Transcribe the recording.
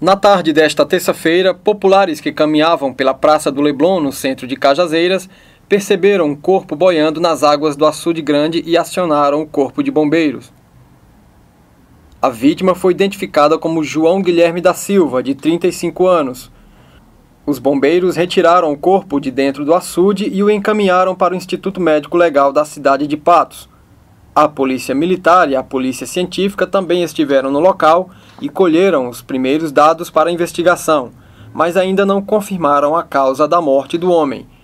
Na tarde desta terça-feira, populares que caminhavam pela Praça do Leblon, no centro de Cajazeiras, perceberam um corpo boiando nas águas do açude grande e acionaram o corpo de bombeiros. A vítima foi identificada como João Guilherme da Silva, de 35 anos. Os bombeiros retiraram o corpo de dentro do açude e o encaminharam para o Instituto Médico Legal da cidade de Patos. A polícia militar e a polícia científica também estiveram no local e colheram os primeiros dados para a investigação, mas ainda não confirmaram a causa da morte do homem